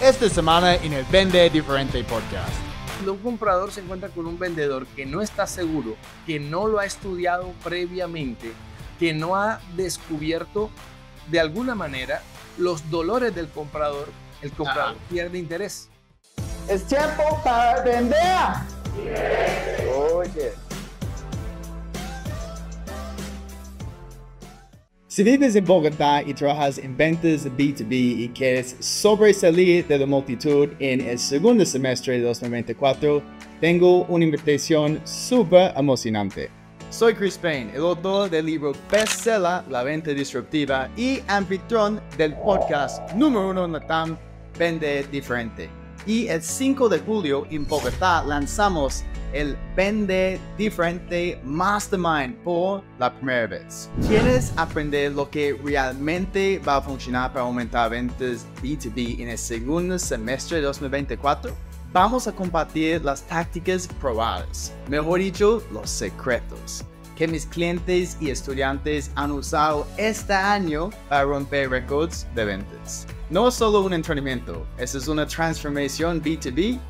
esta semana en el Vende Diferente Podcast. Cuando un comprador se encuentra con un vendedor que no está seguro, que no lo ha estudiado previamente, que no ha descubierto de alguna manera los dolores del comprador, el comprador pierde interés. Es tiempo para vender. Oye. Si vives en Bogotá y trabajas en ventas B2B y quieres sobresalir de la multitud en el segundo semestre de 2024, tengo una invitación súper emocionante. Soy Chris Payne, el autor del libro Bestseller, La Venta Disruptiva y anfitrión del podcast número uno en la TAM, Vende Diferente. Y el 5 de julio en Bogotá lanzamos el Vende Diferente Mastermind por la primera vez. ¿Quieres aprender lo que realmente va a funcionar para aumentar ventas B2B en el segundo semestre de 2024? Vamos a compartir las tácticas probadas, mejor dicho, los secretos que mis clientes y estudiantes han usado este año para romper récords de ventas. No es solo un entrenamiento, eso es una transformación B2B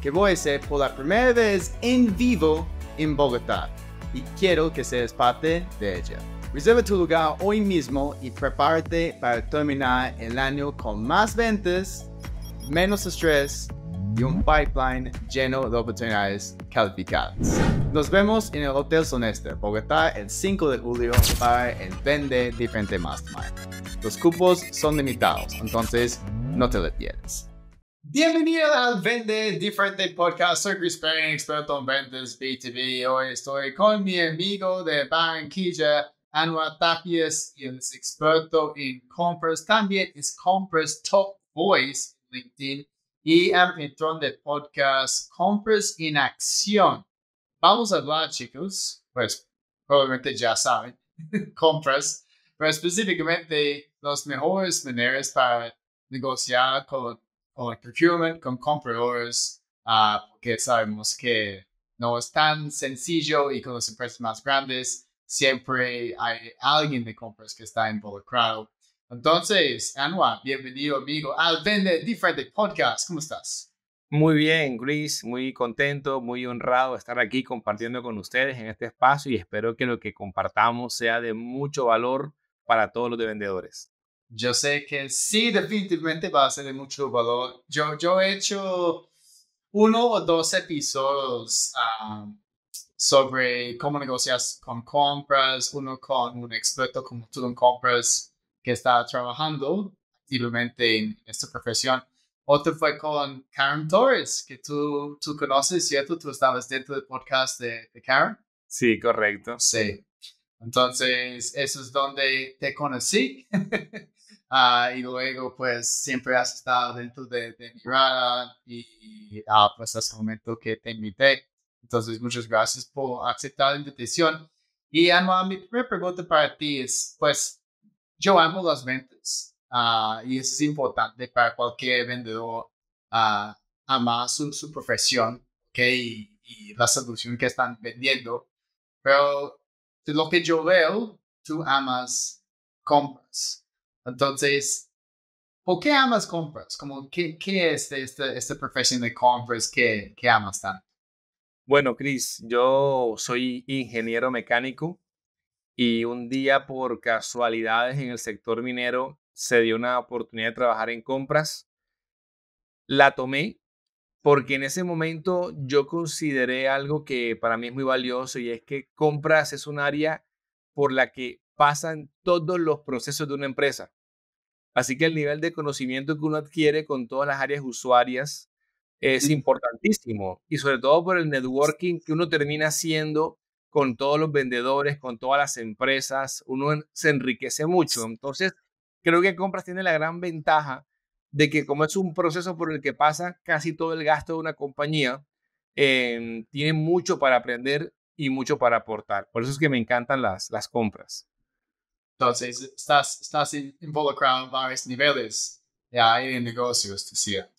que voy a hacer por la primera vez en vivo en Bogotá y quiero que seas parte de ella. Reserva tu lugar hoy mismo y prepárate para terminar el año con más ventas, menos estrés y un pipeline lleno de oportunidades calificadas. Nos vemos en el Hotel SoNester, Bogotá, el 5 de julio para el Vende Diferente Mastermind. Los cupos son limitados, entonces no te detienes. Bienvenido al Vende Diferente Podcast. Soy Chris Perrin, experto en ventas B2B. Hoy estoy con mi amigo de Barranquilla, Anwar Tapias, y es experto en compras. También es compras top voice en LinkedIn y anfitrión del podcast Compras en Acción. Vamos a hablar, chicos, pues probablemente ya saben, compras, pero específicamente las mejores maneras para negociar con, con procurement, con compradores, ah, porque sabemos que no es tan sencillo y con las empresas más grandes siempre hay alguien de compras que está involucrado. Entonces, Anwar, bienvenido amigo al Vende Diferente Podcast. ¿Cómo estás? Muy bien, Gris. muy contento, muy honrado estar aquí compartiendo con ustedes en este espacio y espero que lo que compartamos sea de mucho valor para todos los de vendedores? Yo sé que sí, definitivamente va a ser de mucho valor. Yo, yo he hecho uno o dos episodios ah, sobre cómo negocias con compras, uno con un experto como tú en compras que está trabajando activamente en esta profesión. Otro fue con Karen Torres, que tú, tú conoces, ¿cierto? Tú estabas dentro del podcast de, de Karen. Sí, correcto. Sí. Entonces, eso es donde te conocí. Ah, y luego, pues, siempre has estado dentro de, mi radar y, ah, pues, hasta el momento que te invité. Entonces, muchas gracias por aceptar la invitación. Y, Anua, mi primera pregunta para ti es, pues, yo amo las ventas ah, y es importante para cualquier vendedor amar su, su profesión que y la solución que están vendiendo. Pero lo que yo veo, tú amas compras. Entonces, ¿por qué amas compras? Como, ¿qué, qué es esta, este profesión de compras que, amas tanto? Bueno, Chris, yo soy ingeniero mecánico y un día por casualidades en el sector minero se dio una oportunidad de trabajar en compras. La tomé porque en ese momento yo consideré algo que para mí es muy valioso y es que compras es un área por la que pasan todos los procesos de una empresa. Así que el nivel de conocimiento que uno adquiere con todas las áreas usuarias es importantísimo y sobre todo por el networking que uno termina haciendo con todos los vendedores, con todas las empresas, uno se enriquece mucho. Entonces, creo que Compras tiene la gran ventaja de que como es un proceso por el que pasa casi todo el gasto de una compañía, em, tiene mucho para aprender y mucho para aportar. Por eso es que me encantan las, las compras. Entonces, estás, estás involucrado en varios niveles de en negocios, decía.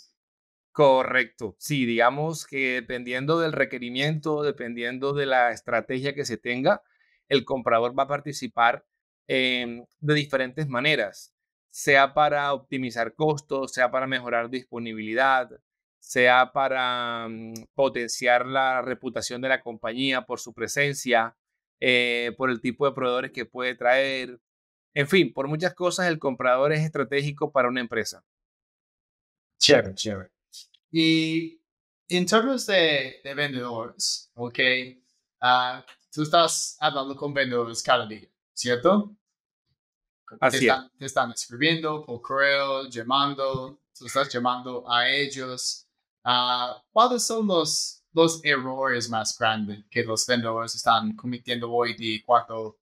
Correcto, sí, digamos que dependiendo del requerimiento, dependiendo de la estrategia que se tenga, el comprador va a participar em, de diferentes maneras sea para optimizar costos, sea para mejorar disponibilidad, sea para mm, potenciar la reputación de la compañía por su presencia, eh, por el tipo de proveedores que puede traer. En fin, por muchas cosas el comprador es estratégico para una empresa. Chévere, chévere. Y en términos de, vendedores, ¿ok? Ah, tú estás hablando con vendedores cada día, ¿cierto? te, Están, escribiendo por correo, llamando, tú estás llamando a ellos. Ah, ¿Cuáles son los, los errores más grandes que los vendedores están cometiendo hoy ¿De cuando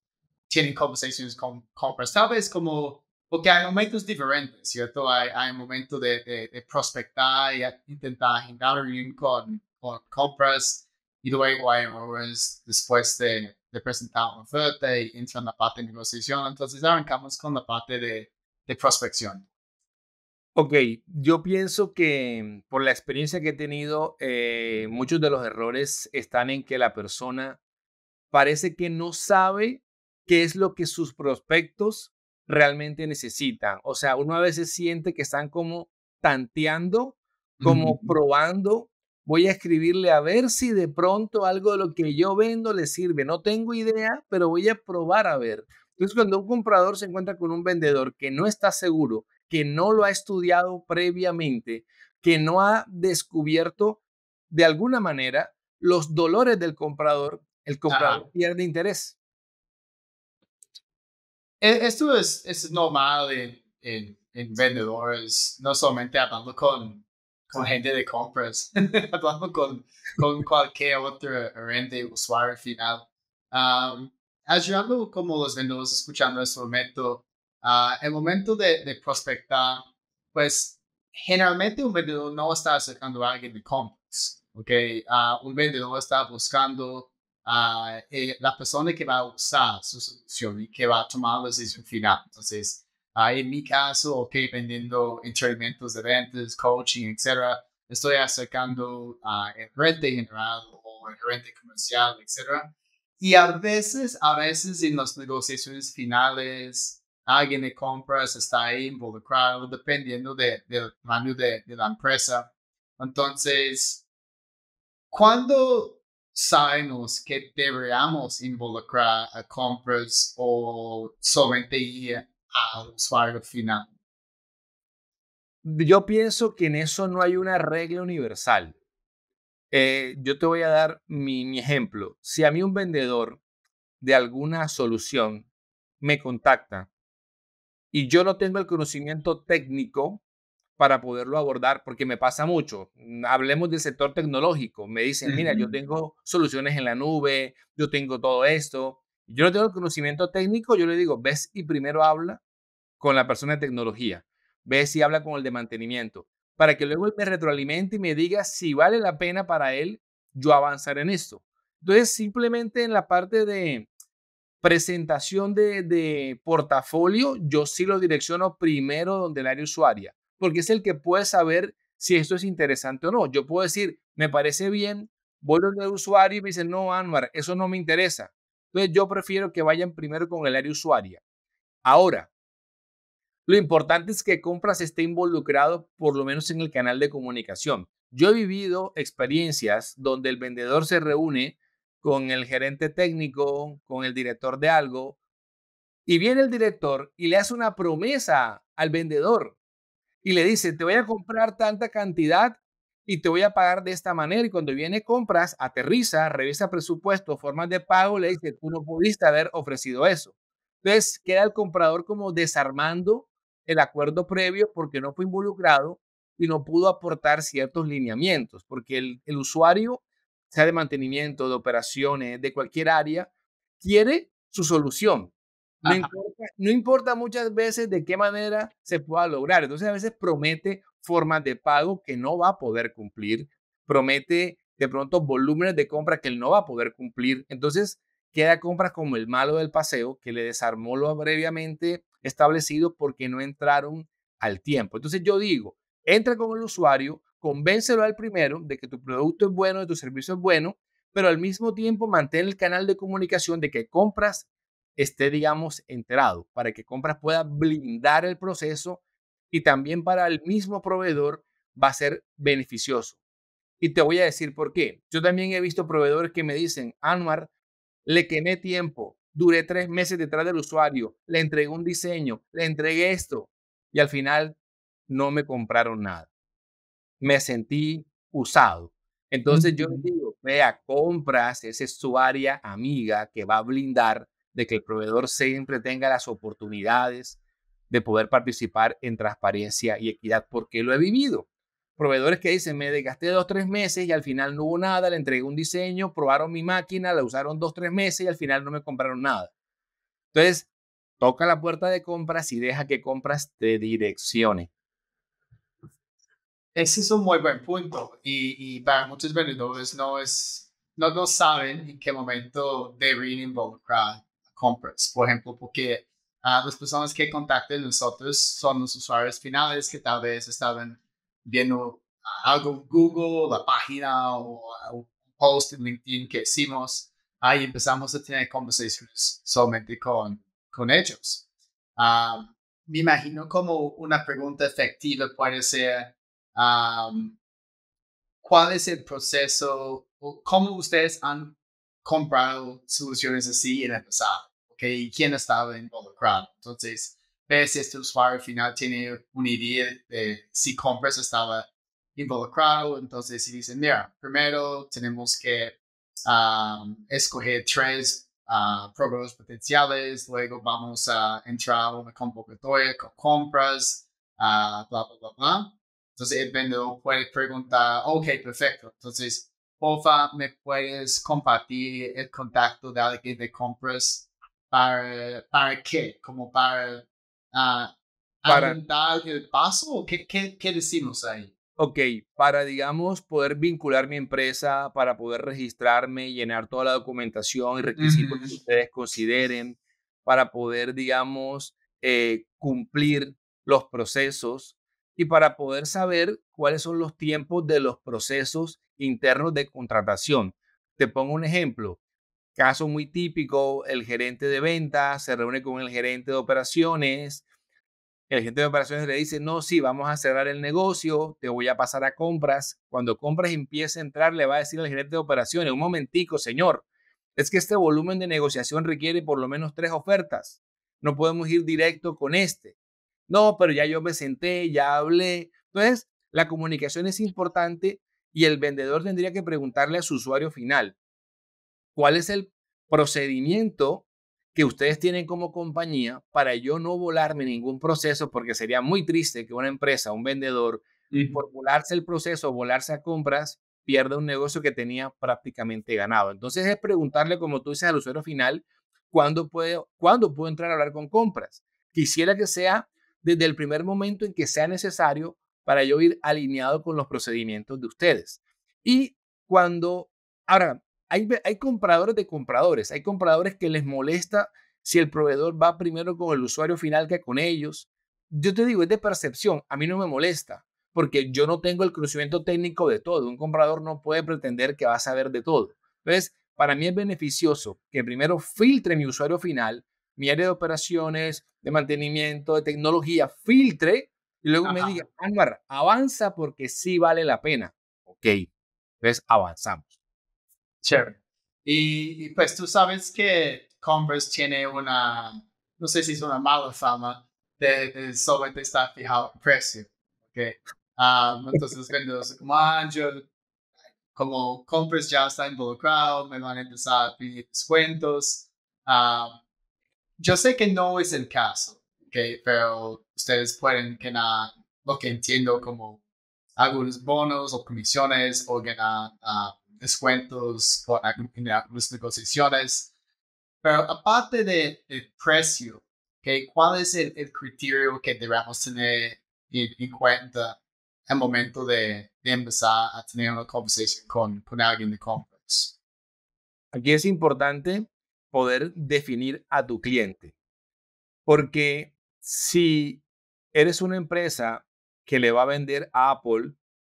tienen conversaciones con compras? Tal vez como, porque hay momentos diferentes, ¿cierto? Hay, hay momentos de, de, prospectar y intentar generar un con, con compras y luego hay errores después de presentar un oferta y entra en la parte de negociación. Entonces arrancamos con la parte de, prospección. Ok, yo pienso que mm, por la experiencia que he tenido, eh, muchos de los errores están en que la persona parece que no sabe qué es lo que sus prospectos realmente necesitan. O sea, uno a veces siente que están como tanteando, como probando voy a escribirle a ver si de pronto algo de lo que yo vendo le sirve. No tengo idea, pero voy a probar a ver. Entonces, cuando un comprador se encuentra con un vendedor que no está seguro, que no lo ha estudiado previamente, que no ha descubierto de alguna manera los dolores del comprador, el comprador pierde interés. E-, esto es, normal en, vendedores, no solamente hablando con con gente de compras, hablando con, con cualquier otro usuario final. Um, ayudando como los vendedores escuchando este momento, uh, el momento de, prospectar, pues generalmente un vendedor no está acercando a alguien de compras, ¿ok? Uh, un vendedor está buscando a uh, eh, la persona que va a usar su solución y que va a tomar la decisión final. Entonces, en mi caso, ok vendiendo entrenamientos de ventas, coaching, etc., Estoy acercando a el gerente general o el gerente comercial, etc. Y a veces, a veces en las negociaciones finales, alguien de compras está ahí involucrado, dependiendo del tamaño de, la empresa. Entonces, cuando sabemos que deberíamos involucrar a compras o solamente final. Yo pienso que en eso no hay una regla universal. Eh, yo te voy a dar mi ejemplo. Si a mí un vendedor de alguna solución me contacta y yo no tengo el conocimiento técnico para poderlo abordar, porque me pasa mucho. Mm, hablemos del sector tecnológico. Me dicen, mira, yo tengo soluciones en la nube, yo tengo todo esto. Yo no tengo el conocimiento técnico, yo le digo, ves y primero habla con la persona de tecnología, ve si habla con el de mantenimiento, para que luego él me retroalimente y me diga si vale la pena para él yo avanzar en esto. Entonces, simplemente en la parte de presentación de, portafolio, yo sí lo direcciono primero donde el área usuaria, porque es el que puede saber si esto es interesante o no. Yo puedo decir, me parece bien, voy donde el usuario y me dicen, no, Anwar, eso no me interesa. Entonces, yo prefiero que vayan primero con el área usuaria. Ahora, lo importante es que compras esté involucrado por lo menos en el canal de comunicación. Yo he vivido experiencias donde el vendedor se reúne con el gerente técnico, con el director de algo, y viene el director y le hace una promesa al vendedor y le dice, te voy a comprar tanta cantidad y te voy a pagar de esta manera. Y cuando viene compras, aterriza, revisa presupuesto, formas de pago, le dice, tú no pudiste haber ofrecido eso. Entonces queda el comprador como desarmando el acuerdo previo porque no fue involucrado y no pudo aportar ciertos lineamientos, porque el, usuario, sea de mantenimiento, de operaciones, de cualquier área, quiere su solución. No importa, muchas veces de qué manera se pueda lograr. Entonces a veces promete formas de pago que no va a poder cumplir, promete de pronto volúmenes de compra que él no va a poder cumplir. Entonces queda compra como el malo del paseo que le desarmó lo previamente establecido porque no entraron al tiempo. Entonces yo digo, entra con el usuario, convéncelo al primero de que tu producto es bueno, de tu servicio es bueno, pero al mismo tiempo mantén el canal de comunicación de que compras esté, digamos, enterado, para que compras pueda blindar el proceso y también para el mismo proveedor va a ser beneficioso. Y te voy a decir por qué. Yo también he visto proveedores que me dicen, Anwar, le quemé tiempo, duré tres meses detrás del usuario, le entregué un diseño, le entregué esto y al final no me compraron nada. Me sentí usado. Entonces yo digo, vea, compras, esa es su área amiga que va a blindar de que el proveedor siempre tenga las oportunidades de poder participar en transparencia y equidad, porque lo he vivido. Proveedores que dicen, me desgasté dos, tres meses y al final no hubo nada, le entregué un diseño, probaron mi máquina, la usaron dos, tres meses y al final no me compraron nada. Entonces, toca la puerta de compras y deja que compras te direccione. Ese es un muy buen punto y, y para muchos vendedores no es, no, no saben en qué momento deben involucrar compras, por ejemplo, porque ah, las personas que contacten nosotros son los usuarios finales que tal vez estaban viendo ah, algo en Google, la página o, ah, un post en LinkedIn que hicimos, ahí empezamos a tener conversaciones solamente con, con ellos. me imagino como una pregunta efectiva puede ser, ¿cuál es el proceso o cómo ustedes han comprado soluciones así en el pasado? ¿Okay? ¿Quién estaba involucrado? Entonces, ver si este usuario final tiene una idea de si compras estaba involucrado. Entonces, si dicen, mira, primero tenemos que ah, escoger tres uh, ah, programas potenciales, luego vamos a entrar a una convocatoria con compras, ah, bla, bla, bla, Entonces, el vendedor puede preguntar, ok, perfecto. Entonces, porfa, ¿me puedes compartir el contacto de alguien de compras para, para qué? Como para para... dar el paso? ¿Qué, qué, decimos ahí? Ok, para, digamos, poder vincular mi empresa, para poder registrarme, llenar toda la documentación y requisitos que ustedes consideren, para poder, digamos, eh, cumplir los procesos y para poder saber cuáles son los tiempos de los procesos internos de contratación. Te pongo un ejemplo. Caso muy típico, el gerente de ventas se reúne con el gerente de operaciones. El gerente de operaciones le dice, no, sí, vamos a cerrar el negocio, te voy a pasar a compras. Cuando compras empieza a entrar, le va a decir al gerente de operaciones, un momentico, señor, es que este volumen de negociación requiere por lo menos tres ofertas. No podemos ir directo con este. No, pero ya yo me senté, ya hablé. Entonces, la comunicación es importante y el vendedor tendría que preguntarle a su usuario final, ¿Cuál es el procedimiento que ustedes tienen como compañía para yo no volarme ningún proceso? Porque sería muy triste que una empresa, un vendedor, y por volarse el proceso, volarse a compras, pierda un negocio que tenía prácticamente ganado. Entonces es preguntarle, como tú dices, al usuario final, ¿cuándo puedo, ¿cuándo puedo entrar a hablar con compras? Quisiera que sea desde el primer momento en que sea necesario para yo ir alineado con los procedimientos de ustedes. Y cuando, ahora, hay, compradores de compradores, hay compradores que les molesta si el proveedor va primero con el usuario final que con ellos. Yo te digo, es de percepción, a mí no me molesta, porque yo no tengo el conocimiento técnico de todo, un comprador no puede pretender que va a saber de todo. Entonces, para mí es beneficioso que primero filtre mi usuario final, mi área de operaciones, de mantenimiento, de tecnología, filtre y luego me diga, avanza porque sí vale la pena. Ok, entonces avanzamos. Chévere. Y, pues tú sabes que Converse tiene una, no sé si es una mala fama, de, solamente estar fijado en precio. Ah, entonces los vendedores como, como Converse ya está involucrado, me van a empezar a pedir descuentos. Ah, yo sé que no es el caso, okay, pero ustedes pueden ganar lo que entiendo como algunos bonos o comisiones o ganar descuentos en las negociaciones. Pero aparte del precio, ¿cuál es el, criterio que debemos tener en, en cuenta al momento de, empezar a tener una conversación con, alguien de compras? Aquí es importante poder definir a tu cliente, porque si eres una empresa que le va a vender a Apple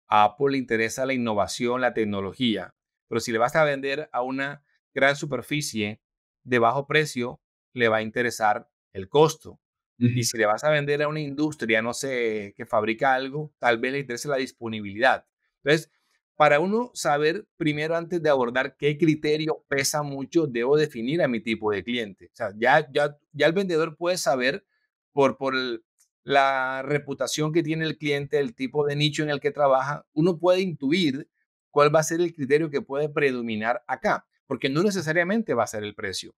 a Apple le interesa la innovación, la tecnología, pero si le vas a vender a una gran superficie de bajo precio, le va a interesar el costo. Y si le vas a vender a una industria, no sé, que fabrica algo, tal vez le interese la disponibilidad. Entonces, para uno saber primero antes de abordar qué criterio pesa mucho, debo definir a mi tipo de cliente. O sea, ya, ya, ya el vendedor puede saber por, por, el, la reputación que tiene el cliente, el tipo de nicho en el que trabaja, uno puede intuir cuál va a ser el criterio que puede predominar acá, porque no necesariamente va a ser el precio.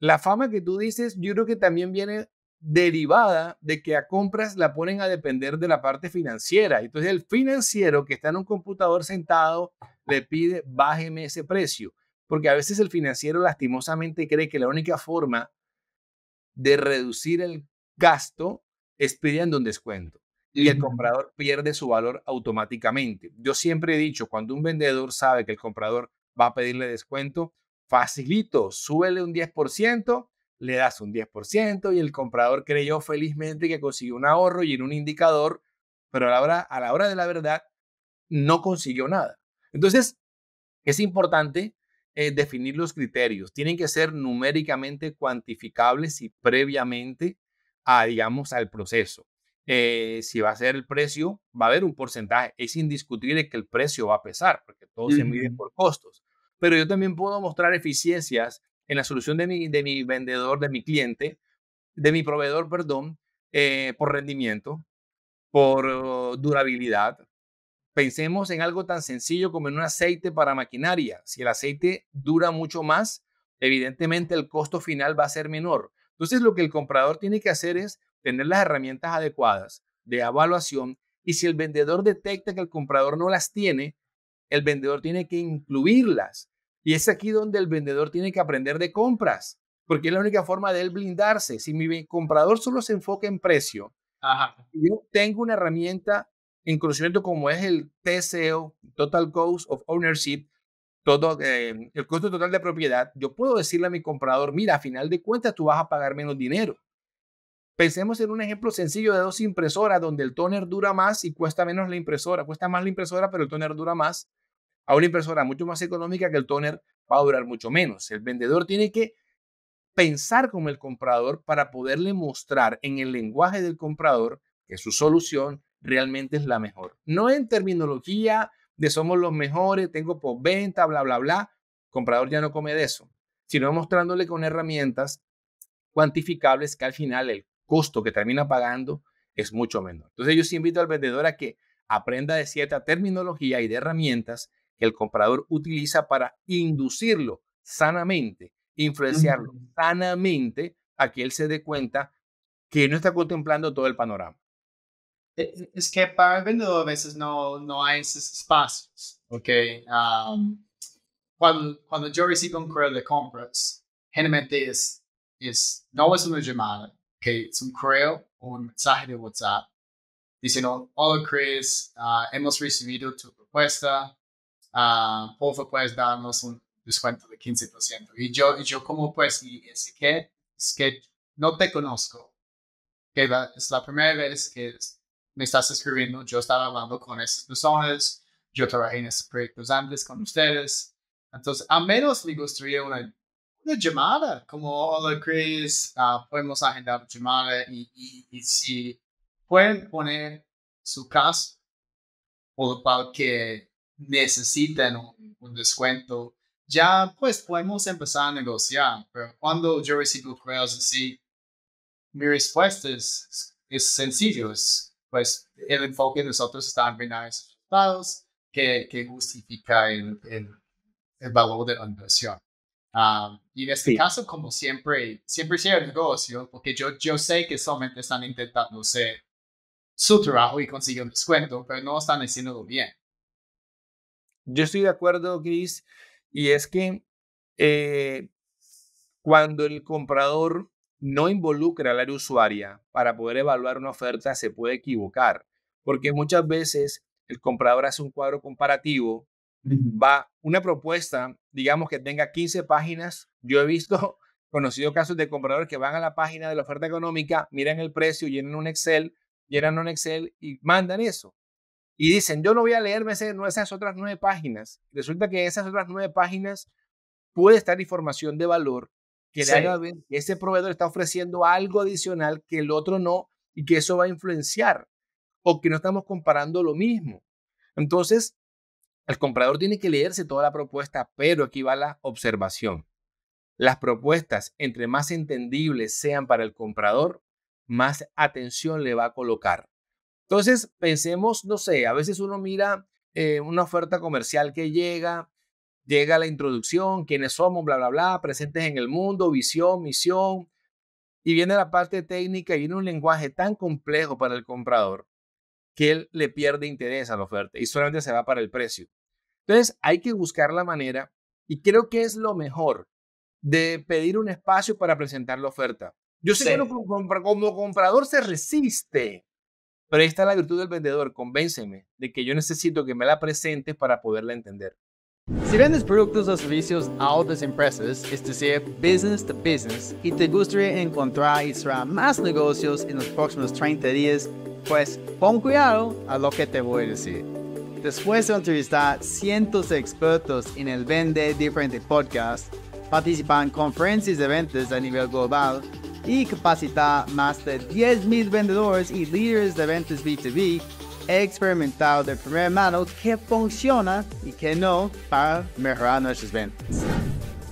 La fama que tú dices, yo creo que también viene derivada de que a compras la ponen a depender de la parte financiera. Entonces el financiero que está en un computador sentado le pide bájeme ese precio, porque a veces el financiero lastimosamente cree que la única forma de reducir el gasto es pidiendo un descuento y el comprador pierde su valor automáticamente. Yo siempre he dicho, cuando un vendedor sabe que el comprador va a pedirle descuento, facilito, súbele un 10%, le das un 10% y el comprador creyó felizmente que consiguió un ahorro y en un indicador, pero a la hora, a la hora de la verdad no consiguió nada. Entonces, es importante eh, definir los criterios. Tienen que ser numéricamente cuantificables y previamente a, digamos, al proceso. Eh, si va a ser el precio, va a haber un porcentaje. Es indiscutible que el precio va a pesar, porque todo se mide por costos. Pero yo también puedo mostrar eficiencias en la solución de mi, vendedor, de mi cliente, de mi proveedor, perdón, eh, por rendimiento, por oh, durabilidad. Pensemos en algo tan sencillo como en un aceite para maquinaria. Si el aceite dura mucho más, evidentemente el costo final va a ser menor. Entonces, lo que el comprador tiene que hacer es tener las herramientas adecuadas de evaluación y si el vendedor detecta que el comprador no las tiene, el vendedor tiene que incluirlas. Y es aquí donde el vendedor tiene que aprender de compras, porque es la única forma de él blindarse. Si mi comprador solo se enfoca en precio, yo tengo una herramienta en conocimiento como es el TCO, e Total Cost of Ownership, todo eh, el costo total de propiedad, yo puedo decirle a mi comprador, mira, a final de cuentas tú vas a pagar menos dinero. Pensemos en un ejemplo sencillo de dos impresoras donde el tóner dura más y cuesta menos la impresora. Cuesta más la impresora, pero el toner dura más. A una impresora mucho más económica que el tóner, va a durar mucho menos. El vendedor tiene que pensar como el comprador para poderle mostrar en el lenguaje del comprador que su solución realmente es la mejor. No en terminología de somos los mejores, tengo por venta, bla, bla, bla. El comprador ya no come de eso, sino mostrándole con herramientas cuantificables que al final el costo que termina pagando es mucho menor. Entonces yo sí invito al vendedor a que aprenda de cierta terminología y de herramientas que el comprador utiliza para inducirlo sanamente, influenciarlo sanamente a que él se dé cuenta que no está contemplando todo el panorama. Eh, eh, es que para el vendedor a veces no, no hay esos espacios, ¿ok? Um, mm. cuando, cuando yo recibo un correo de compras, generalmente es, no es una llamada, que es un correo o un mensaje de WhatsApp diciendo, hola Chris, ah, hemos recibido tu propuesta, ah, por favor puedes darnos un descuento de 15%. Y yo, y yo como pues, y es que, es que no te conozco, que es la primera vez que me estás escribiendo, yo estaba hablando con esas personas, yo trabajé en esos proyectos antes con ustedes. Entonces, a menos le gustaría una, llamada, como, hola Chris, ah, podemos agendar una llamada y, si pueden poner su caso o lo que necesiten un, descuento, ya pues podemos empezar a negociar. Pero cuando yo recibo correos así, mi respuesta es, sencilla, es pues el enfoque de nosotros está en brindar esos resultados que, justifica el, valor de la inversión. Ah, y en este caso, como siempre, siempre sea el negocio, porque yo, yo sé que solamente están intentando hacer su trabajo y conseguir un descuento, pero no están haciéndolo bien. Yo estoy de acuerdo, Chris, y es que eh, cuando el comprador no involucra al área usuaria para poder evaluar una oferta se puede equivocar, porque muchas veces el comprador hace un cuadro comparativo, va una propuesta, digamos que tenga 15 páginas, yo he visto conocido casos de compradores que van a la página de la oferta económica, miran el precio, llenan un Excel, llenan un Excel y mandan eso. Y dicen, yo no voy a leerme esas otras nueve páginas. Resulta que esas otras nueve páginas puede estar información de valor que, haga, ese proveedor está ofreciendo algo adicional que el otro no y que eso va a influenciar o que no estamos comparando lo mismo. Entonces, el comprador tiene que leerse toda la propuesta, pero aquí va la observación. Las propuestas, entre más entendibles sean para el comprador, más atención le va a colocar. Entonces, pensemos, no sé, a veces uno mira eh, una oferta comercial que llega llega la introducción, quiénes somos, bla, bla, bla, presentes en el mundo, visión, misión. Y viene la parte técnica y viene un lenguaje tan complejo para el comprador que él le pierde interés a la oferta y solamente se va para el precio. Entonces hay que buscar la manera y creo que es lo mejor de pedir un espacio para presentar la oferta. Yo sé que como comprador se resiste, pero ahí está la virtud del vendedor, convénceme de que yo necesito que me la presente para poderla entender. Si vendes productos o servicios a otras empresas, es decir, business to business, y te gustaría encontrar y cerrar más negocios en los próximos 30 días, pues pon cuidado a lo que te voy a decir. Después de entrevistar cientos de expertos en el Vende Diferente podcast, participar en conferencias de ventas a nivel global y capacitar más de 10.000 vendedores y líderes de ventas B2B, experimentado de primera mano que funciona y que no para mejorar nuestras ventas.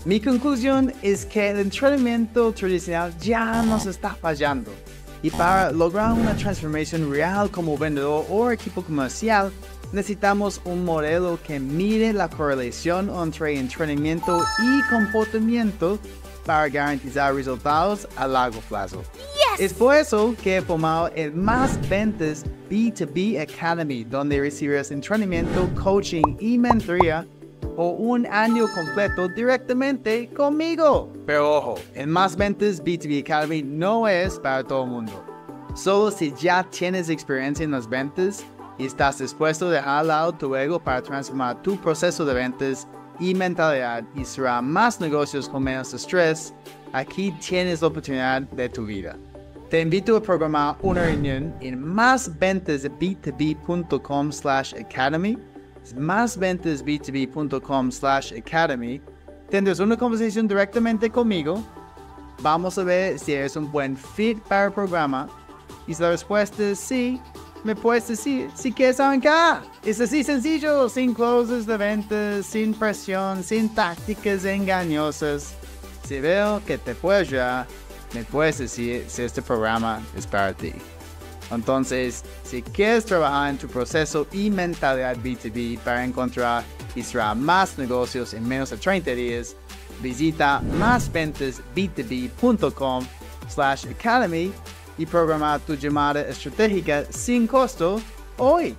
Mi conclusión es que el entrenamiento tradicional ya nos está fallando. Y para lograr una transformación real como vendedor o equipo comercial, necesitamos un modelo que mire la correlación entre entrenamiento y comportamiento para garantizar resultados a largo plazo. Es por eso que he formado el Más Ventas B2B Academy, donde recibirás entrenamiento, coaching y mentoría por un año completo directamente conmigo. Pero ojo, el Más Ventas B2B Academy no es para todo el mundo. Solo si ya tienes experiencia en las ventas y estás dispuesto a dejar al lado tu ego para transformar tu proceso de ventas y mentalidad y será más negocios con menos estrés, aquí tienes la oportunidad de tu vida. Te invito a programar una reunión en másventasb2b.com slash academy. másventasb2b.com academy. Tendrás una conversación directamente conmigo. Vamos a ver si eres un buen fit para el programa. Y si la respuesta es sí, me puedes decir si quieres arrancar. Ah, es así sencillo, sin closes de ventas, sin presión, sin tácticas engañosas. Si veo que te puedo ayudar, me puedes decir si este programa es para ti. Entonces, si quieres trabajar en tu proceso y mentalidad B2B para encontrar y cerrar más negocios en menos de 30 días, visita másventasb2b.com slash academy y programar tu llamada estratégica sin costo hoy.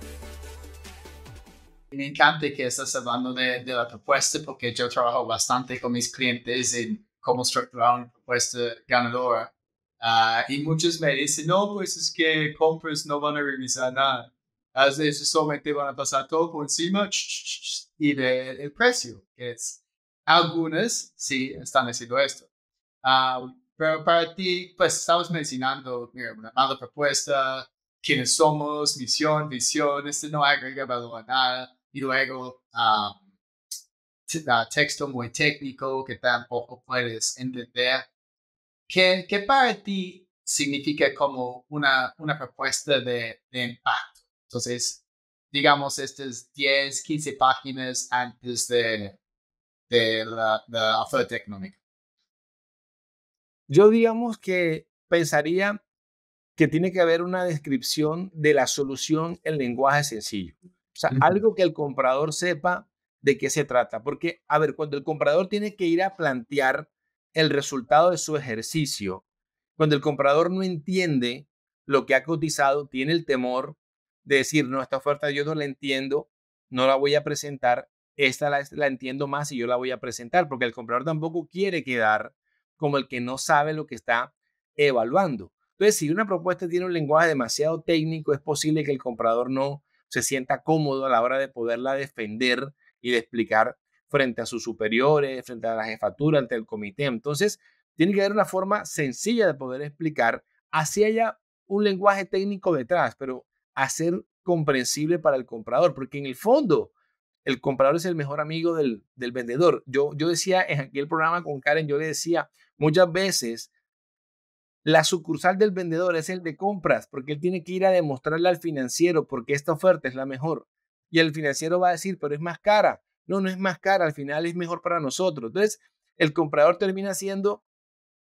Me encanta que estás hablando de, de la propuesta porque yo trabajo bastante con mis clientes en cómo estructurar una propuesta ganadora. Ah, y muchos me dicen, no, pues es que compras no van a revisar nada. A veces solamente van a pasar todo por encima y de, el precio, que es. Algunas sí están haciendo esto. Ah, pero para ti, pues estamos mencionando, mira, una mala propuesta, quiénes somos, misión, visión, este no agrega valor a nada. Y luego, texto muy técnico que tampoco puedes entender. ¿Qué, para ti significa como una, una propuesta de, impacto? Entonces, digamos, estas 10, 15 páginas antes de, la, de la oferta económica. Yo digamos que pensaría que tiene que haber una descripción de la solución en lenguaje sencillo. O sea, algo que el comprador sepa de qué se trata. Porque, a ver, cuando el comprador tiene que ir a plantear el resultado de su ejercicio, cuando el comprador no entiende lo que ha cotizado, tiene el temor de decir, no, esta oferta yo no la entiendo, no la voy a presentar, esta la entiendo más y yo la voy a presentar, porque el comprador tampoco quiere quedar como el que no sabe lo que está evaluando. Entonces, si una propuesta tiene un lenguaje demasiado técnico, es posible que el comprador no se sienta cómodo a la hora de poderla defender y de explicar frente a sus superiores, frente a la jefatura, ante el comité. Entonces, tiene que haber una forma sencilla de poder explicar, así haya un lenguaje técnico detrás, pero hacer comprensible para el comprador, porque en el fondo el comprador es el mejor amigo del, vendedor. Yo, yo decía en aquel programa con Karen, yo le decía, Muchas veces la sucursal del vendedor es el de compras, porque él tiene que ir a demostrarle al financiero porque esta oferta es la mejor. Y el financiero va a decir, pero es más cara. No, no es más cara, al final es mejor para nosotros. Entonces, el comprador termina siendo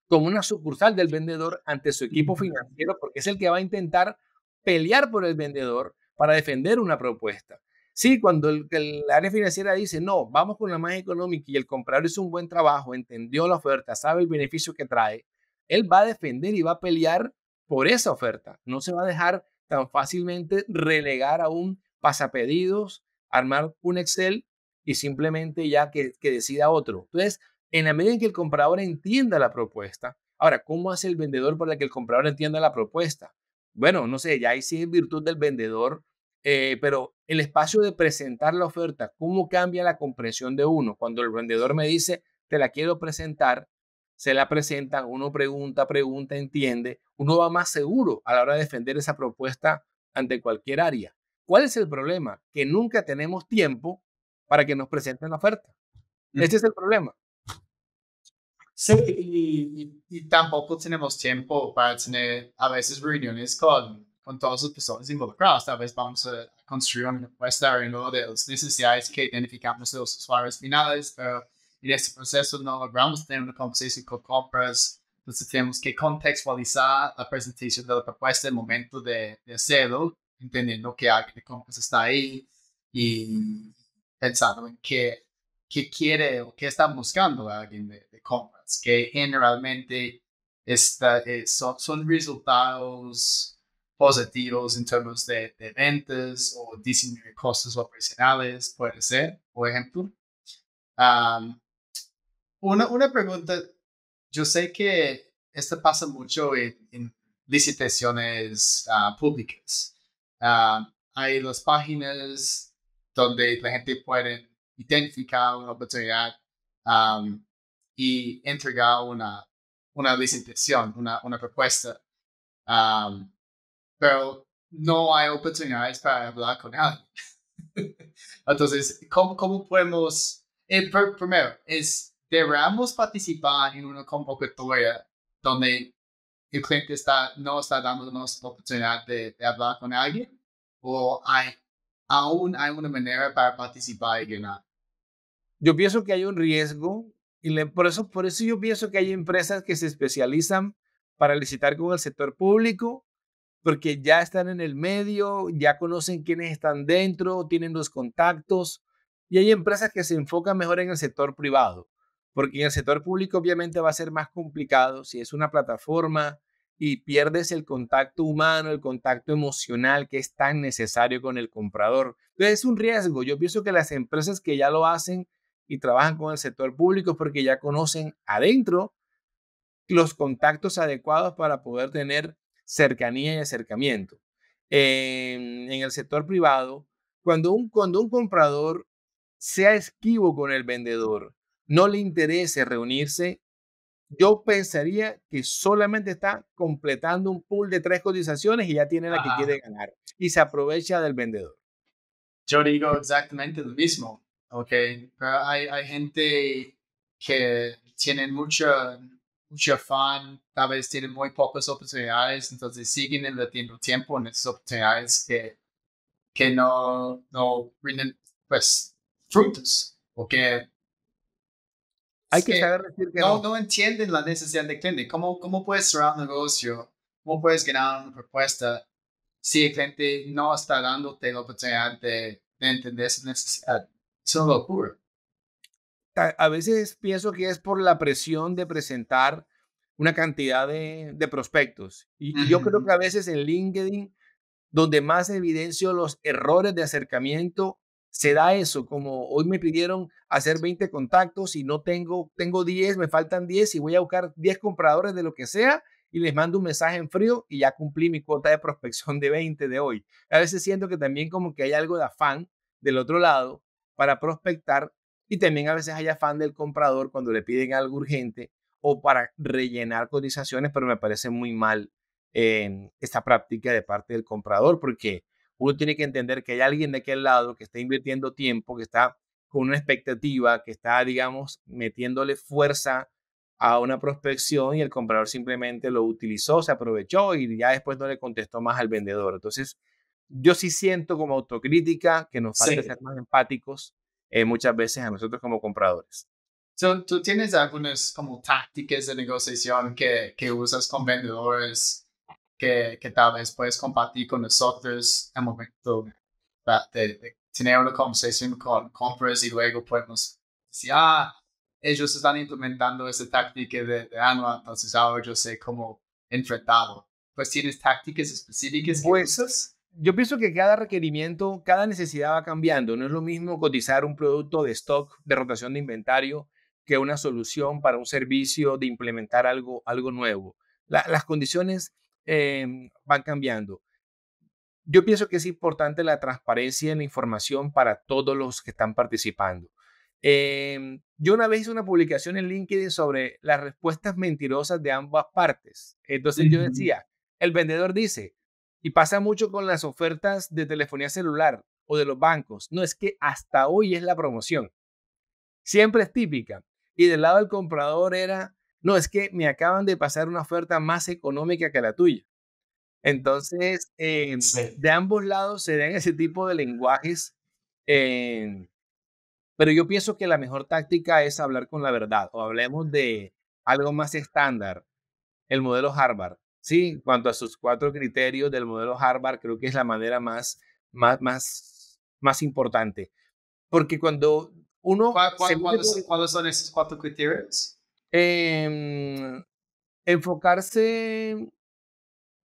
como una sucursal del vendedor ante su equipo financiero porque es el que va a intentar pelear por el vendedor para defender una propuesta. Sí, cuando el, área financiera dice, no, vamos con la más económica y el comprador hizo un buen trabajo, entendió la oferta, sabe el beneficio que trae, él va a defender y va a pelear por esa oferta. No se va a dejar tan fácilmente relegar a un pasapedidos, armar un Excel y simplemente ya que, que decida otro. Entonces, en la medida en que el comprador entienda la propuesta, ahora, ¿cómo hace el vendedor para que el comprador entienda la propuesta? Bueno, no sé, ya ahí sí es virtud del vendedor eh, pero el espacio de presentar la oferta, ¿cómo cambia la comprensión de uno? Cuando el vendedor me dice, te la quiero presentar, se la presentan, uno pregunta, pregunta, entiende, uno va más seguro a la hora de defender esa propuesta ante cualquier área. ¿Cuál es el problema? Que nunca tenemos tiempo para que nos presenten la oferta. Ese es el problema. Sí, y tampoco tenemos tiempo para tener a veces reuniones con con todas las personas involucradas. Tal vez vamos a construir una propuesta lo de los necesidades que identificamos de los usuarios finales, pero en este proceso no logramos tener una conversación con compras. Entonces tenemos que contextualizar la presentación de la propuesta en el momento de, de hacerlo, entendiendo que alguien de compras está ahí y pensando en qué, qué quiere o qué está buscando alguien de, compras, que generalmente eh, son resultados positivos en términos de, ventas o disminuir costos operacionales, puede ser, por ejemplo. una, una, pregunta, yo sé que esto pasa mucho en, licitaciones ah, públicas. hay las páginas donde la gente puede identificar una oportunidad y entregar una, una licitación, una, una propuesta pero no hay oportunidades para hablar con alguien. Entonces, ¿cómo, podemos? Eh, primero, es debemos participar en una convocatoria donde el cliente está, no está dándonos la oportunidad de, hablar con alguien o hay, aún hay una manera para participar y ganar. Yo pienso que hay un riesgo y por, eso, por eso yo pienso que hay empresas que se especializan para licitar con el sector público porque ya están en el medio, ya conocen quiénes están dentro, tienen los contactos y hay empresas que se enfocan mejor en el sector privado, porque en el sector público obviamente va a ser más complicado si es una plataforma y pierdes el contacto humano, el contacto emocional que es tan necesario con el comprador. Entonces es un riesgo. Yo pienso que las empresas que ya lo hacen y trabajan con el sector público porque ya conocen adentro los contactos adecuados para poder tener cercanía y acercamiento. En, el sector privado, cuando un, cuando un comprador sea esquivo con el vendedor, no le interese reunirse, yo pensaría que solamente está completando un pool de tres cotizaciones y ya tiene la que quiere ganar y se aprovecha del vendedor. Yo digo exactamente lo mismo, ¿ok? hay, hay gente que tiene mucha mucho fan tal vez tienen muy pocas oportunidades, entonces siguen invirtiendo tiempo en esas oportunidades que, que no, no rinden pues frutos, porque hay que, saber decir que no, entienden la necesidad del cliente. ¿Cómo, ¿Cómo puedes cerrar un negocio? ¿Cómo puedes ganar una propuesta si el cliente no está dándote la oportunidad de, de entender esa necesidad? Es una locura a veces pienso que es por la presión de presentar una cantidad de, prospectos. Y, yo creo que a veces en LinkedIn, donde más evidencio los errores de acercamiento, se da eso, como hoy me pidieron hacer 20 contactos y no tengo, tengo 10, me faltan 10 y voy a buscar 10 compradores de lo que sea y les mando un mensaje en frío y ya cumplí mi cuota de prospección de 20 de hoy. A veces siento que también como que hay algo de afán del otro lado para prospectar y también a veces hay afán del comprador cuando le piden algo urgente o para rellenar cotizaciones, pero me parece muy mal em, esta práctica de parte del comprador porque uno tiene que entender que hay alguien de aquel lado que está invirtiendo tiempo, que está con una expectativa, que está, digamos, metiéndole fuerza a una prospección y el comprador simplemente lo utilizó, se aprovechó y ya después no le contestó más al vendedor. Entonces, yo sí siento como autocrítica que nos falta ser más empáticos eh, muchas veces a nosotros como compradores. ¿Tú tienes algunas como tácticas de negociación que, que usas con vendedores que, que, tal vez puedes compartir con nosotros el momento de, tener una conversación con compras y luego podemos decir, ah, ellos están implementando esa táctica de, de entonces ahora yo sé cómo enfrentarlo. Pues tienes tácticas específicas pues, yo pienso que cada requerimiento, cada necesidad va cambiando. No es lo mismo cotizar un producto de stock, de rotación de inventario, que una solución para un servicio de implementar algo, algo nuevo. las condiciones em, van cambiando. Yo pienso que es importante la transparencia en la información para todos los que están participando. Em, yo una vez hice una publicación en LinkedIn sobre las respuestas mentirosas de ambas partes. Entonces yo decía, el vendedor dice, y pasa mucho con las ofertas de telefonía celular o de los bancos. No es que hasta hoy es la promoción. Siempre es típica. Y del lado del comprador era, no, es que me acaban de pasar una oferta más económica que la tuya. Entonces, eh, de ambos lados se dan ese tipo de lenguajes. Eh, pero yo pienso que la mejor táctica es hablar con la verdad o hablemos de algo más estándar, el modelo Harvard. Sí, en cuanto a sus cuatro criterios del modelo Harvard, creo que es la manera más, más, más, importante. Porque cuando uno... ¿Cuáles son esos cuatro criterios? Em, enfocarse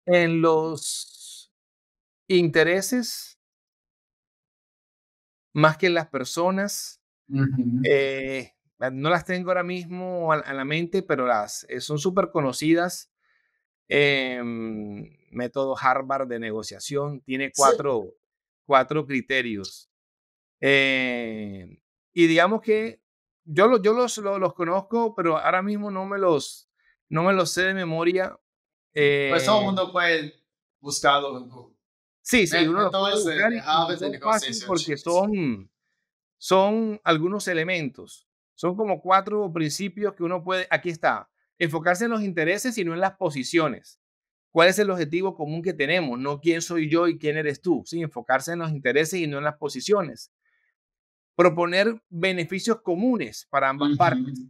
en los intereses más que en las personas. Eh, no las tengo ahora mismo a, la mente, pero las eh, son súper conocidas eh, método Harvard de negociación, tiene cuatro, cuatro criterios. Eh, y digamos que yo, yo los, los, conozco, pero ahora mismo no me los, no me los sé de memoria. pues todo el eh mundo puede buscarlo Sí, sí, ¿eh? uno porque son, son algunos elementos. Son como cuatro principios que uno puede, aquí está, enfocarse en los intereses y no en las posiciones. ¿Cuál es el objetivo común que tenemos? No quién soy yo y quién eres tú. ¿sí? Enfocarse en los intereses y no en las posiciones. Proponer beneficios comunes para ambas partes.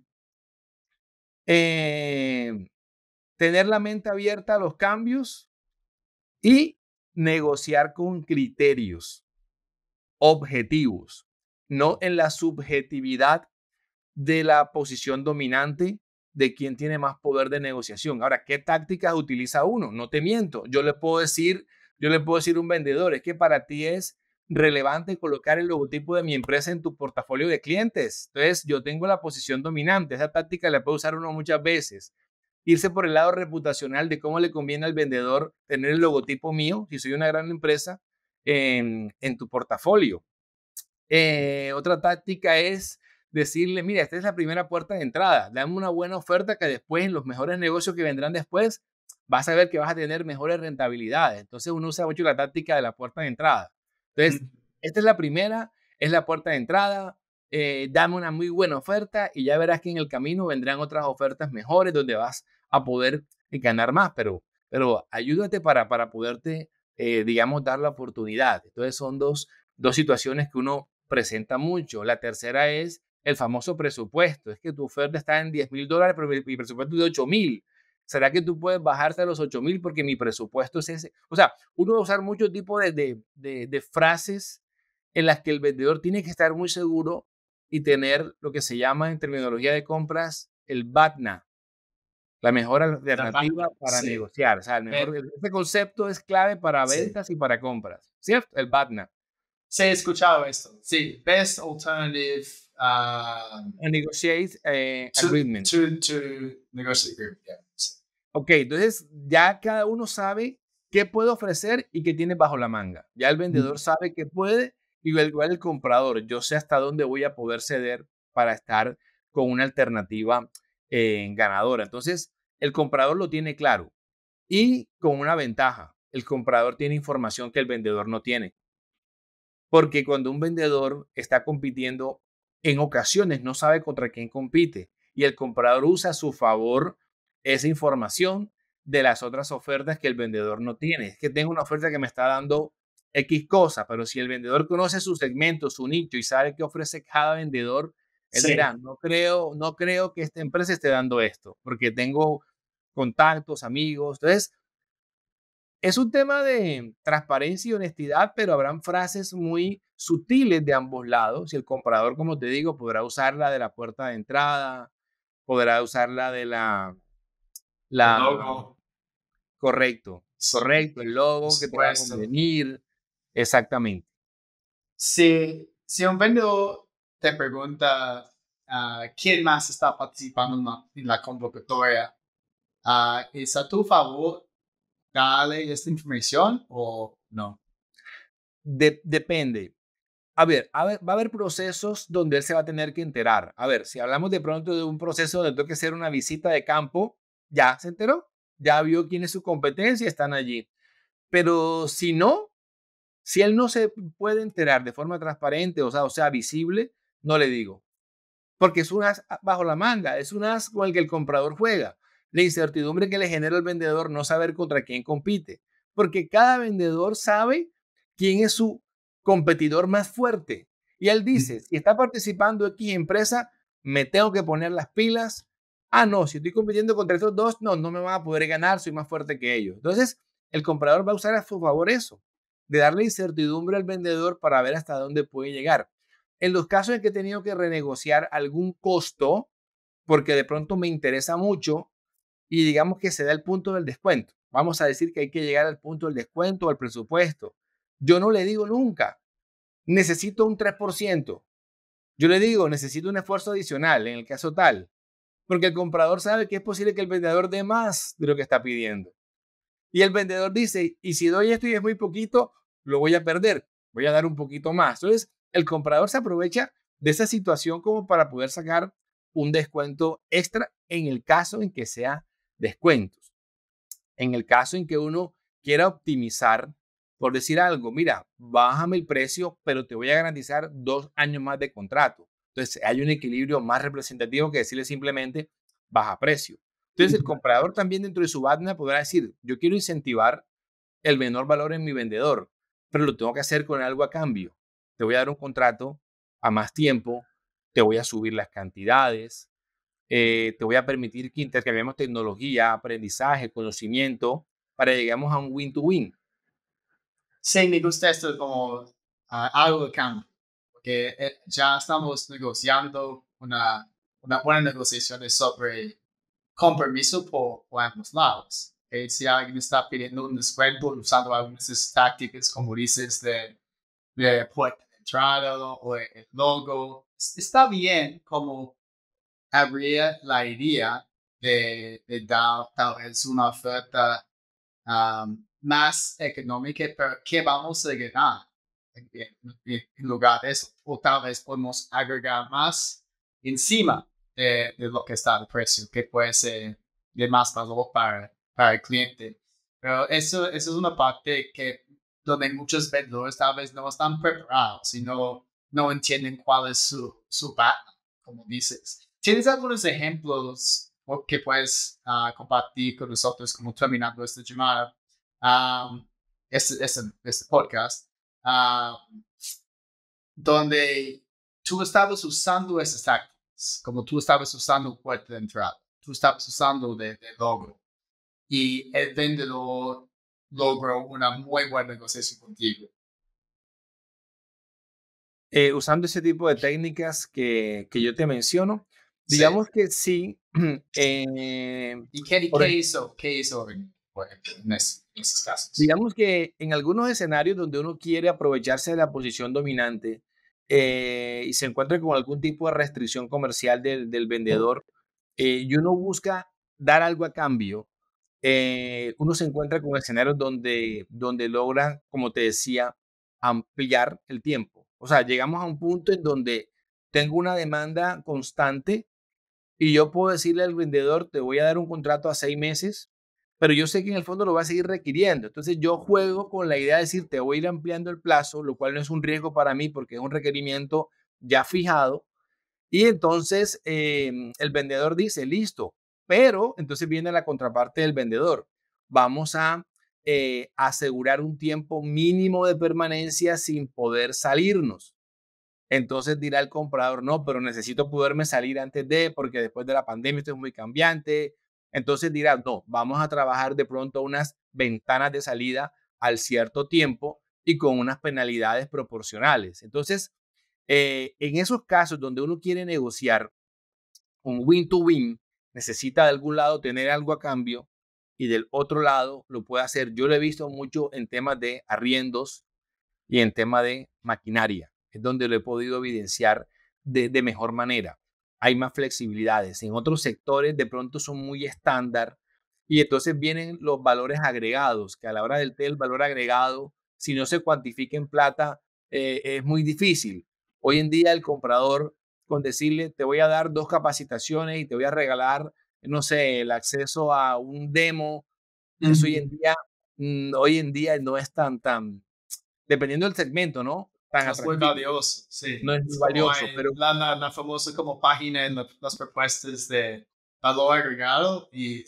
Eh, tener la mente abierta a los cambios y negociar con criterios objetivos, no en la subjetividad de la posición dominante de quién tiene más poder de negociación. Ahora, ¿qué tácticas utiliza uno? No te miento, yo le puedo decir, yo le puedo decir a un vendedor, es que para ti es relevante colocar el logotipo de mi empresa en tu portafolio de clientes. Entonces, yo tengo la posición dominante, esa táctica la puede usar uno muchas veces. Irse por el lado reputacional de cómo le conviene al vendedor tener el logotipo mío, si soy una gran empresa, en, tu portafolio. Eh, otra táctica es decirle, mira, esta es la primera puerta de entrada, dame una buena oferta que después en los mejores negocios que vendrán después vas a ver que vas a tener mejores rentabilidades. Entonces uno usa mucho la táctica de la puerta de entrada. Entonces, esta es la primera, es la puerta de entrada, eh, dame una muy buena oferta y ya verás que en el camino vendrán otras ofertas mejores donde vas a poder eh, ganar más, pero, pero ayúdate para, para poderte, eh, digamos, dar la oportunidad. Entonces son dos, dos situaciones que uno presenta mucho. La tercera es el famoso presupuesto. Es que tu oferta está en 10 mil dólares, pero mi, presupuesto es de 8 mil. ¿Será que tú puedes bajarte a los 8 mil porque mi presupuesto es ese? O sea, uno va a usar mucho tipo de, frases en las que el vendedor tiene que estar muy seguro y tener lo que se llama en terminología de compras el BATNA, la mejor alternativa para negociar. O sea, el este concepto es clave para ventas y para compras, ¿cierto? El BATNA. Se ha escuchado esto. Sí, Best Alternative a ah, eh, negotiate agreement. Ok, entonces ya cada uno sabe qué puede ofrecer y qué tiene bajo la manga. Ya el vendedor sabe qué puede y igual el comprador. Yo sé hasta dónde voy a poder ceder para estar con una alternativa eh, ganadora. Entonces, el comprador lo tiene claro y con una ventaja. El comprador tiene información que el vendedor no tiene. Porque cuando un vendedor está compitiendo en ocasiones no sabe contra quién compite y el comprador usa a su favor esa información de las otras ofertas que el vendedor no tiene. Es que tengo una oferta que me está dando X cosa, pero si el vendedor conoce su segmento, su nicho y sabe qué ofrece cada vendedor, él no creo, no creo que esta empresa esté dando esto, porque tengo contactos, amigos. Entonces, es un tema de transparencia y honestidad, pero habrán frases muy sutiles de ambos lados. Y el comprador, como te digo, podrá usar la de la puerta de entrada, podrá usar la de la... logo. Correcto, correcto, el logo que te va a convenir. Exactamente. Si, si un vendedor te pregunta ah, quién más está participando en la, convocatoria, ah, es a tu favor ley esta información o no? depende. A ver, va a haber procesos donde él se va a tener que enterar. A ver, si hablamos de pronto de un proceso donde tengo que hacer una visita de campo, ya se enteró, ya vio quién es su competencia, están allí. Pero si no, si él no se puede enterar de forma transparente, o sea, o sea, visible, no le digo. Porque es un as bajo la manga, es un as con el que el comprador juega. La incertidumbre que le genera al vendedor no saber contra quién compite, porque cada vendedor sabe quién es su competidor más fuerte. Y él mm. dice, si está participando X empresa, me tengo que poner las pilas. Ah, no, si estoy compitiendo contra estos dos, no, no me van a poder ganar, soy más fuerte que ellos. Entonces, el comprador va a usar a su favor eso, de darle incertidumbre al vendedor para ver hasta dónde puede llegar. En los casos en que he tenido que renegociar algún costo, porque de pronto me interesa mucho y digamos que se da el punto del descuento. Vamos a decir que hay que llegar al punto del descuento o al presupuesto. Yo no le digo nunca, necesito un 3%. Yo le digo, necesito un esfuerzo adicional en el caso tal, porque el comprador sabe que es posible que el vendedor dé más de lo que está pidiendo. Y el vendedor dice, y si doy esto y es muy poquito, lo voy a perder, voy a dar un poquito más. Entonces, el comprador se aprovecha de esa situación como para poder sacar un descuento extra en el caso en que sea descuentos. En el caso en que uno quiera optimizar, por decir algo, mira, bájame el precio, pero te voy a garantizar dos años más de contrato. Entonces hay un equilibrio más representativo que decirle simplemente baja precio. Entonces el comprador también dentro de su BATNA podrá decir, yo quiero incentivar el menor valor en mi vendedor, pero lo tengo que hacer con algo a cambio. Te voy a dar un contrato a más tiempo, te voy a subir las cantidades, eh, te voy a permitir que intercambiemos tecnología, aprendizaje, conocimiento, para lleguemos a un win-to-win. Sí, me gusta esto como ah, algo de cambio, porque eh, ya estamos negociando una, una buena negociación sobre compromiso por, ambos lados. Eh, si alguien está pidiendo un descuento usando algunas tácticas, como dices, de, de puerta de entrada o el logo, está bien como habría la idea de, dar tal vez una oferta más económica, pero ¿qué vamos a ganar en, lugares lugar eso? O tal vez podemos agregar más encima de, lo que está el precio, que puede ser de más valor para, el cliente. Pero eso, eso es una parte que donde muchos vendedores tal vez no están preparados y no, entienden cuál es su, su como dices. ¿Tienes algunos ejemplos que puedes ah, compartir con nosotros como terminando esta llamada, ah, este, este, este, podcast, ah, donde tú estabas usando esas tácticas, como tú estabas usando puerta de entrada, tú estabas usando de, logro y el vendedor logró una muy buena negociación contigo. Eh, usando ese tipo de técnicas que, que yo te menciono, Digamos que sí. Eh, ¿Y qué, hizo? ¿Qué hizo en, esos casos? Digamos que en algunos escenarios donde uno quiere aprovecharse de la posición dominante eh, y se encuentra con algún tipo de restricción comercial del, del vendedor eh, y uno busca dar algo a cambio, uno se encuentra con escenarios donde, donde logra, como te decía, ampliar el tiempo. O sea, llegamos a un punto en donde tengo una demanda constante y yo puedo decirle al vendedor, te voy a dar un contrato a seis meses, pero yo sé que en el fondo lo va a seguir requiriendo. Entonces yo juego con la idea de decir, te voy a ir ampliando el plazo, lo cual no es un riesgo para mí porque es un requerimiento ya fijado. Y entonces em, el vendedor dice, listo, pero entonces viene la contraparte del vendedor. Vamos a eh, asegurar un tiempo mínimo de permanencia sin poder salirnos entonces dirá el comprador, no, pero necesito poderme salir antes de, porque después de la pandemia esto es muy cambiante. Entonces dirá, no, vamos a trabajar de pronto unas ventanas de salida al cierto tiempo y con unas penalidades proporcionales. Entonces, eh, en esos casos donde uno quiere negociar un win-to-win, -win, necesita de algún lado tener algo a cambio y del otro lado lo puede hacer. Yo lo he visto mucho en temas de arriendos y en tema de maquinaria es donde lo he podido evidenciar de, mejor manera. Hay más flexibilidades. En otros sectores de pronto son muy estándar y entonces vienen los valores agregados, que a la hora del té el valor agregado, si no se cuantifica en plata, eh, es muy difícil. Hoy en día el comprador con decirle, te voy a dar dos capacitaciones y te voy a regalar, no sé, el acceso a un demo, eso hoy en día, mm, hoy en día no es tan, tan, dependiendo del segmento, ¿no? es muy valioso sí. No es muy valioso, pero... La, la, famosa como página en las propuestas de valor agregado y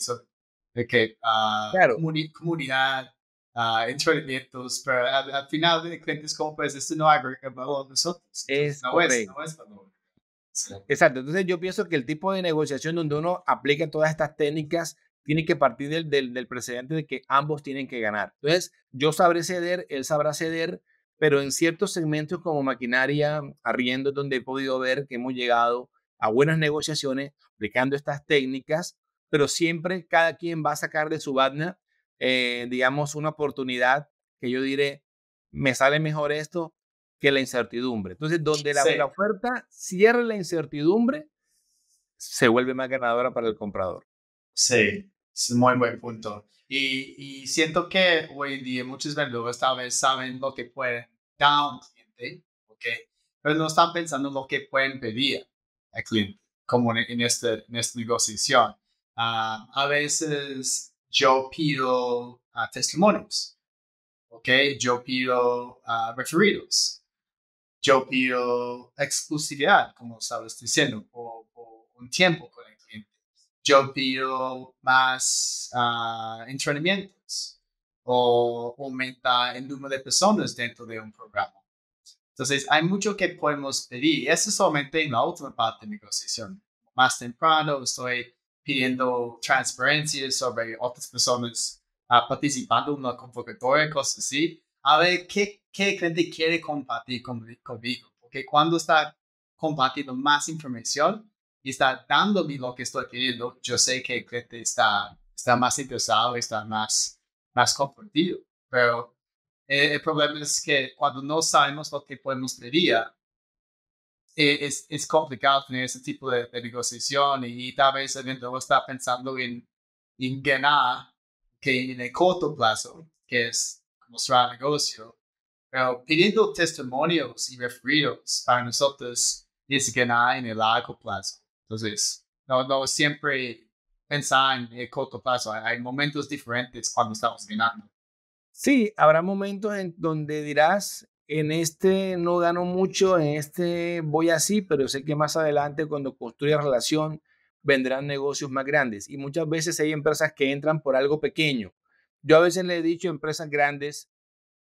que ah, claro. comunidad, uh, pero al, final de clientes como pues esto no agrega a nosotros. Es no, es, Exacto, entonces yo pienso que el tipo de negociación donde uno aplica todas estas técnicas tiene que partir del, del, del, precedente de que ambos tienen que ganar. Entonces, yo sabré ceder, él sabrá ceder, pero en ciertos segmentos como maquinaria, arriendo, donde he podido ver que hemos llegado a buenas negociaciones aplicando estas técnicas, pero siempre cada quien va a sacar de su batna, eh, digamos, una oportunidad que yo diré, me sale mejor esto que la incertidumbre. Entonces, donde la, la oferta cierra la incertidumbre, se vuelve más ganadora para el comprador. Sí, es muy buen punto. Y, siento que hoy en día muchos vendedores tal vez saben lo que pueden dar un cliente, pero no están pensando lo que pueden pedir al cliente, como en, este, en esta negociación. Ah, a veces yo pido ah, testimonios, Yo pido ah, referidos, yo pido exclusividad, como sabes diciendo, o un tiempo yo pido más ah, entrenamientos o aumenta el número de personas dentro de un programa. Entonces, hay mucho que podemos pedir. Eso es solamente en la última parte de negociación. Más temprano estoy pidiendo transparencia sobre otras personas ah, participando en una convocatoria, cosas así. A ver qué, cliente quiere compartir conmigo. Porque cuando está compartiendo más información, y está dándome lo que estoy queriendo, yo sé que el cliente está, más interesado, está más, más Pero eh, el problema es que cuando no sabemos lo que podemos pedir, eh, es, complicado tener ese tipo de, negociación y, tal vez el vendedor está pensando en, en ganar que en el corto plazo, que es mostrar negocio. Pero pidiendo testimonios y referidos para nosotros es ganar en el largo plazo. Entonces, no, siempre pensar en el corto plazo. Hay momentos diferentes cuando estamos ganando. Sí, habrá momentos en donde dirás, en este no gano mucho, en este voy así, pero sé que más adelante cuando construya relación vendrán negocios más grandes. Y muchas veces hay empresas que entran por algo pequeño. Yo a veces le he dicho a empresas grandes,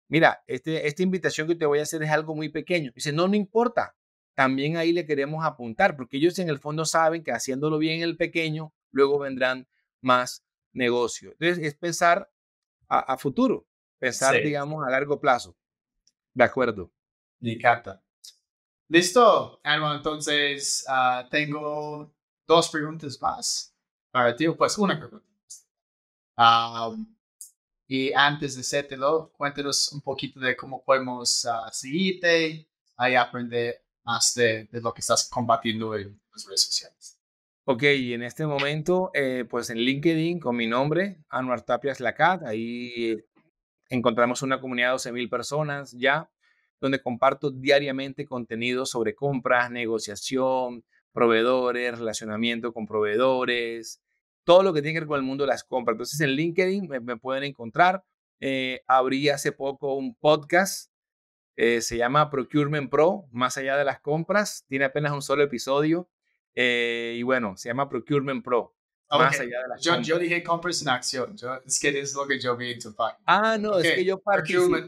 mira, este, esta invitación que te voy a hacer es algo muy pequeño. Dice, no, no importa, también ahí le queremos apuntar, porque ellos en el fondo saben que haciéndolo bien el pequeño, luego vendrán más negocios. Entonces, es pensar a, futuro, pensar, digamos, a largo plazo. De acuerdo. Me capta. Listo, Álvaro, Entonces, ah, tengo dos preguntas más para ti, pues una pregunta. Ah, y antes de hacértelo, cuéntenos un poquito de cómo podemos ah, seguirte, ahí aprender más de, lo que estás combatiendo en las redes sociales. Ok, y en este momento, eh, pues en LinkedIn, con mi nombre, Anuar Tapias Lacat, ahí encontramos una comunidad de 12.000 personas ya, donde comparto diariamente contenido sobre compras, negociación, proveedores, relacionamiento con proveedores, todo lo que tiene que ver con el mundo de las compras. Entonces en LinkedIn me, pueden encontrar. Eh, abrí hace poco un podcast eh, se llama Procurement Pro, más allá de las compras. Tiene apenas un solo episodio. Eh, y bueno, se llama Procurement Pro. Ah, más allá de las yo, compras. dije compras en acción. Yo, es lo que yo vi Ah, no, es que yo participé.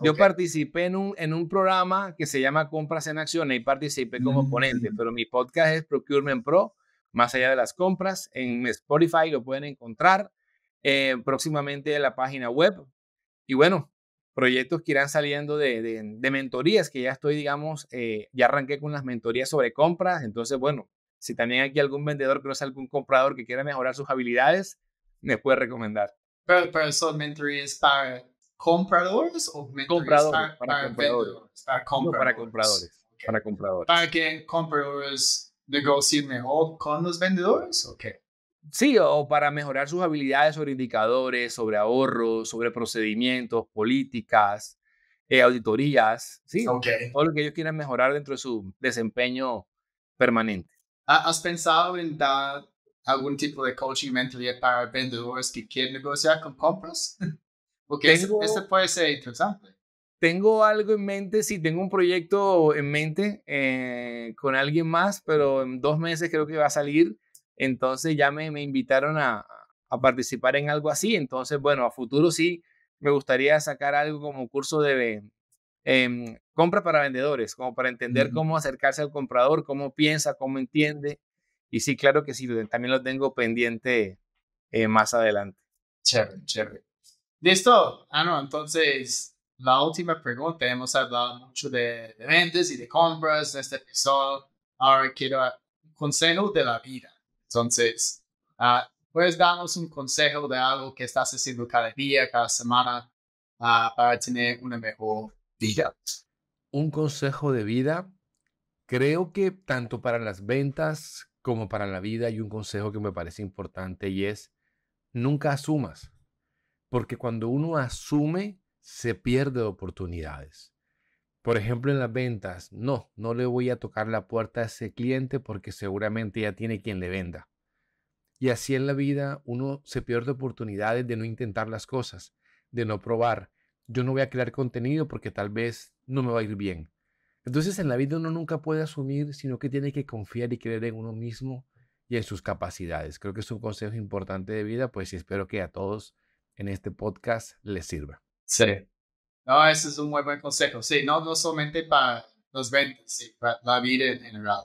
Yo participé en un, en un programa que se llama Compras en Acción y participé como ponente, mm. pero mi podcast es Procurement Pro, más allá de las compras. En Spotify lo pueden encontrar eh, próximamente en la página web. Y bueno, proyectos que irán saliendo de, de, mentorías, que ya estoy, digamos, eh, ya arranqué con las mentorías sobre compras, entonces, bueno, si también hay algún vendedor, que no sea algún comprador que quiera mejorar sus habilidades, me puede recomendar. Pero, son mentorías para compradores o mentorías para, compradores. para, compradores. para compradores. Para compradores. Para que compradores negocien mejor con los vendedores, ok. Sí, o para mejorar sus habilidades sobre indicadores, sobre ahorros, sobre procedimientos, políticas, eh, auditorías, ¿sí? Okay. Todo lo que ellos quieran mejorar dentro de su desempeño permanente. ¿Has pensado en dar algún tipo de coaching mentalidad para vendedores que quieren negociar con compras? Porque tengo, ese, puede ser interesante. Tengo algo en mente, sí, tengo un proyecto en mente eh, con alguien más, pero en dos meses creo que va a salir entonces ya me, me invitaron a, a, participar en algo así. Entonces, bueno, a futuro sí me gustaría sacar algo como curso de em, compra para vendedores, como para entender cómo acercarse al comprador, cómo piensa, cómo entiende. Y sí, claro que sí, también lo tengo pendiente eh, más adelante. Chévere, chévere. Listo. Ah, no, entonces, la última pregunta. Hemos hablado mucho de, de ventas y de compras en este episodio. Ahora quiero ah, consejos de la vida. Entonces, ah, puedes darnos un consejo de algo que estás haciendo cada día, cada semana, ah, para tener una mejor vida. Un consejo de vida. Creo que tanto para las ventas como para la vida hay un consejo que me parece importante y es nunca asumas, porque cuando uno asume se pierde oportunidades. Por ejemplo, en las ventas, no, no le voy a tocar la puerta a ese cliente porque seguramente ya tiene quien le venda. Y así en la vida uno se pierde oportunidades de no intentar las cosas, de no probar. Yo no voy a crear contenido porque tal vez no me va a ir bien. Entonces en la vida uno nunca puede asumir, sino que tiene que confiar y creer en uno mismo y en sus capacidades. Creo que es un consejo importante de vida, pues y espero que a todos en este podcast les sirva. Sí, no, ese es un muy buen consejo. Sí, no, no solamente para los ventas, sí, para la vida en general.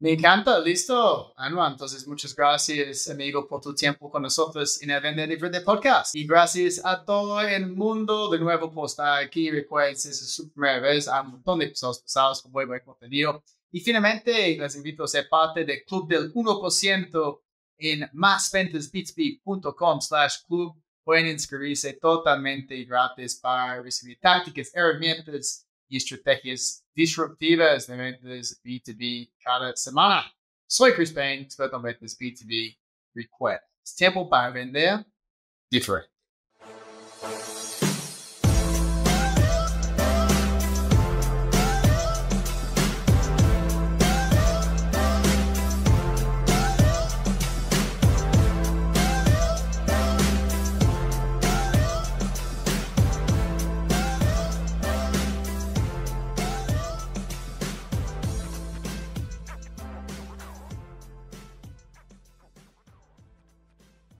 Me encanta, listo, Anua. Entonces, muchas gracias, amigo, por tu tiempo con nosotros en el Vender Libre de Podcast. Y gracias a todo el mundo de nuevo por estar aquí. Recuerden, si es su primera vez, hay un montón de episodios pasados con muy buen contenido. Y finalmente, les invito a ser parte del Club del 1% en másventasbitsby.com club pueden inscribirse totalmente gratis para recibir tácticas, herramientas y estrategias disruptivas de ventas B2B cada semana. Soy Chris Payne, experto en ventas B2B. Recuerda, es tiempo para vender diferente.